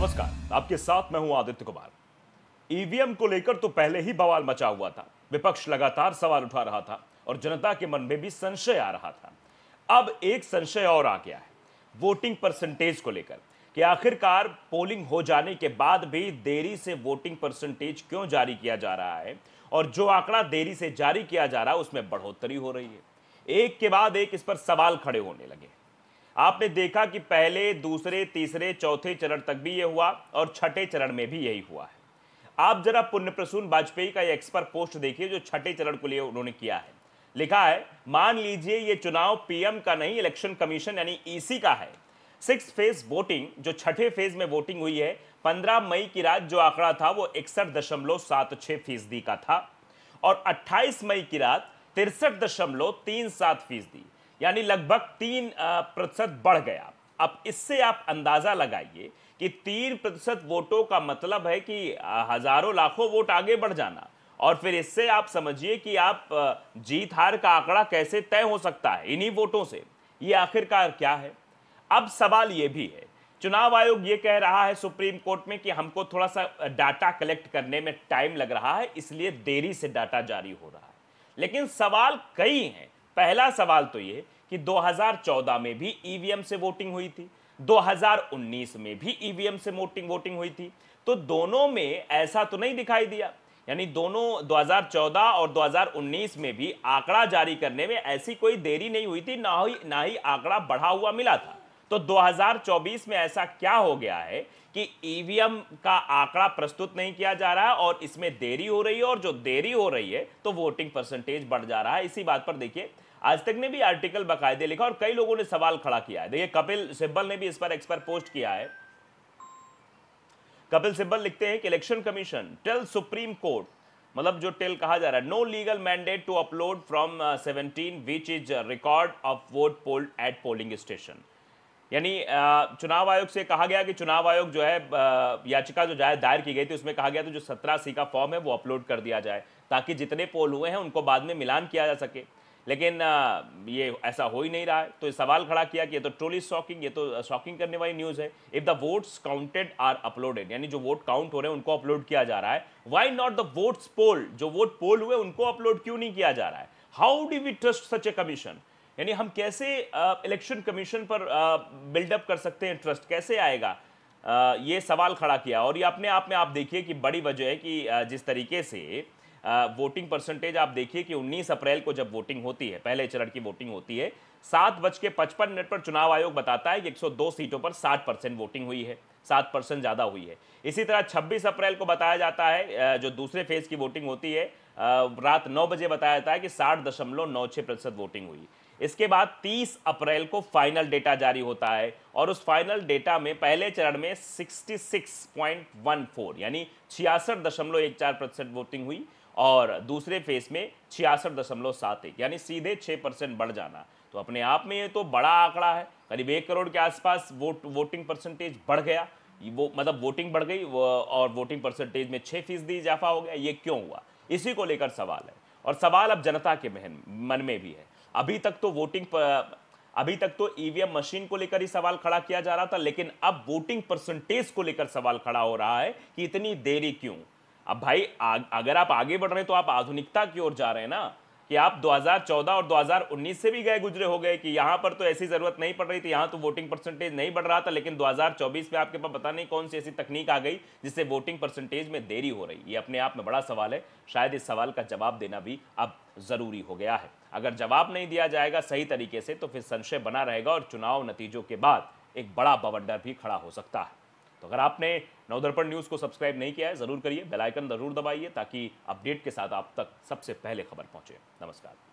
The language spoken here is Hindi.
नमस्कार आपके साथ मैं हूं आदित्य कुमार ईवीएम e को लेकर तो पहले ही बवाल मचा हुआ था विपक्ष लगातार सवाल उठा रहा था और जनता के मन में भी संशय आ रहा था अब एक संशय और आ गया है वोटिंग परसेंटेज को लेकर कि आखिरकार पोलिंग हो जाने के बाद भी देरी से वोटिंग परसेंटेज क्यों जारी किया जा रहा है और जो आंकड़ा देरी से जारी किया जा रहा है उसमें बढ़ोतरी हो रही है एक के बाद एक इस पर सवाल खड़े होने लगे आपने देखा कि पहले दूसरे तीसरे चौथे चरण तक भी ये हुआ और छठे चरण में भी यही हुआ है आप जरा पुण्य प्रसून वाजपेयी का ये एक्सपर पोस्ट देखिए जो छठे चरण को लिए उन्होंने किया है लिखा है मान लीजिए ये चुनाव पीएम का नहीं इलेक्शन कमीशन यानी ईसी e का है सिक्स फेज वोटिंग जो छठे फेज में वोटिंग हुई है पंद्रह मई की रात जो आंकड़ा था वो इकसठ दशमलव सात छः फीसदी का था और अट्ठाईस मई की रात तिरसठ दशमलव तीन सात फीसदी यानी लगभग तीन प्रतिशत बढ़ गया अब इससे आप अंदाज़ा लगाइए कि तीन प्रतिशत वोटों का मतलब है कि हज़ारों लाखों वोट आगे बढ़ जाना और फिर इससे आप समझिए कि आप जीत हार का आंकड़ा कैसे तय हो सकता है इन्हीं वोटों से ये आखिरकार क्या है अब सवाल ये भी है चुनाव आयोग ये कह रहा है सुप्रीम कोर्ट में कि हमको थोड़ा सा डाटा कलेक्ट करने में टाइम लग रहा है इसलिए देरी से डाटा जारी हो रहा है लेकिन सवाल कई हैं पहला सवाल तो ये कि 2014 में भी ईवीएम e से वोटिंग हुई थी 2019 में भी ईवीएम e से वोटिंग वोटिंग हुई थी तो दोनों में ऐसा तो नहीं दिखाई दिया यानी दोनों 2014 और 2019 में भी आंकड़ा जारी करने में ऐसी कोई देरी नहीं हुई थी ना ही ना ही आंकड़ा बढ़ा हुआ मिला था तो 2024 में ऐसा क्या हो गया है कि ईवीएम का आंकड़ा प्रस्तुत नहीं किया जा रहा है और इसमें देरी हो रही है और जो देरी हो रही है तो वोटिंग परसेंटेज बढ़ जा रहा है इसी बात पर देखिए आज तक ने भी आर्टिकल बकायदे लिखा और कई लोगों ने सवाल खड़ा किया है देखिए कपिल सिब्बल ने भी इस पर एक्सपर्ट पोस्ट किया है कपिल सिब्बल लिखते हैं कि election commission tell supreme court मतलब जो टेल कहा जा रहा है no legal mandate to upload from seventeen which is record of vote poll at polling station यानी चुनाव आयोग से कहा गया कि चुनाव आयोग जो है याचिका जो जाए दायर की गई थी उसमें कहा गया था जो सत्रह सी का फॉर्म है वो अपलोड कर दिया जाए ताकि जितने पोल हुए हैं उनको बाद में मिलान किया जा सके लेकिन ये ऐसा हो ही नहीं रहा है तो ये सवाल खड़ा किया कि ये तो ट्रोली शॉकिंग ये तो शॉकिंग करने वाली न्यूज़ है if the votes counted are uploaded यानी जो वोट काउंट हो रहे हैं उनको अपलोड किया जा रहा है why not the votes poll जो वोट पोल हुए उनको अपलोड क्यों नहीं किया जा रहा है how do we trust such a commission यानी हम कैसे इलेक्शन कमीशन पर बिल्डअप कर सकते हैं ट्रस्ट कैसे आएगा आ, ये सवाल खड़ा किया और ये अपने आप में आप देखिए कि बड़ी वजह है कि जिस तरीके से आ, वोटिंग परसेंटेज आप देखिए कि 19 अप्रैल को जब वोटिंग होती है पहले चरण की वोटिंग होती है सात बज के पचपन मिनट पर चुनाव आयोग बताता है कि 102 सीटों पर 60 परसेंट वोटिंग हुई है सात परसेंट ज़्यादा हुई है इसी तरह 26 अप्रैल को बताया जाता है जो दूसरे फेज की वोटिंग होती है रात नौ बजे बताया जाता है कि साठ दशमलव नौ छः प्रतिशत वोटिंग हुई इसके बाद 30 अप्रैल को फाइनल डेटा जारी होता है और उस फाइनल डेटा में पहले चरण में 66.14 यानी छियासठ दशमलव एक चार प्रतिशत वोटिंग हुई और दूसरे फेज में छियासठ दशमलव सात एक यानी सीधे छः परसेंट बढ़ जाना तो अपने आप में ये तो बड़ा आंकड़ा है करीब एक करोड़ के आसपास वोट वोटिंग परसेंटेज बढ़ गया वो मतलब वोटिंग बढ़ गई और वोटिंग परसेंटेज में छः फीसदी इजाफा हो गया ये क्यों हुआ इसी को लेकर सवाल है और सवाल अब जनता के मन में भी है अभी तक तो वोटिंग पर, अभी तक तो ईवीएम e मशीन को लेकर ही सवाल खड़ा किया जा रहा था लेकिन अब वोटिंग परसेंटेज को लेकर सवाल खड़ा हो रहा है कि इतनी देरी क्यों अब भाई आ, अगर आप आगे बढ़ रहे हैं तो आप आधुनिकता की ओर जा रहे हैं ना कि आप 2014 और 2019 से भी गए गुजरे हो गए कि यहाँ पर तो ऐसी ज़रूरत नहीं पड़ रही थी यहाँ तो वोटिंग परसेंटेज नहीं बढ़ रहा था लेकिन 2024 में आपके पास पता नहीं कौन सी ऐसी तकनीक आ गई जिससे वोटिंग परसेंटेज में देरी हो रही ये अपने आप में बड़ा सवाल है शायद इस सवाल का जवाब देना भी अब ज़रूरी हो गया है अगर जवाब नहीं दिया जाएगा सही तरीके से तो फिर संशय बना रहेगा और चुनाव नतीजों के बाद एक बड़ा बवंडर भी खड़ा हो सकता है तो अगर आपने नवदर्पण न्यूज़ को सब्सक्राइब नहीं किया है ज़रूर करिए बेलाइकन ज़रूर दबाइए ताकि अपडेट के साथ आप तक सबसे पहले खबर पहुँचे नमस्कार